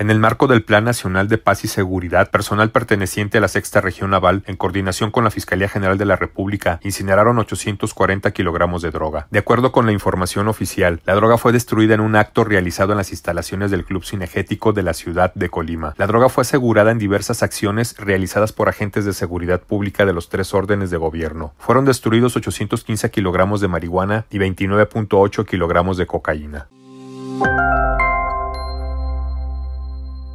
En el marco del Plan Nacional de Paz y Seguridad, personal perteneciente a la Sexta Región Naval, en coordinación con la Fiscalía General de la República, incineraron 840 kilogramos de droga. De acuerdo con la información oficial, la droga fue destruida en un acto realizado en las instalaciones del Club Cinegético de la ciudad de Colima. La droga fue asegurada en diversas acciones realizadas por agentes de seguridad pública de los tres órdenes de gobierno. Fueron destruidos 815 kilogramos de marihuana y 29.8 kilogramos de cocaína.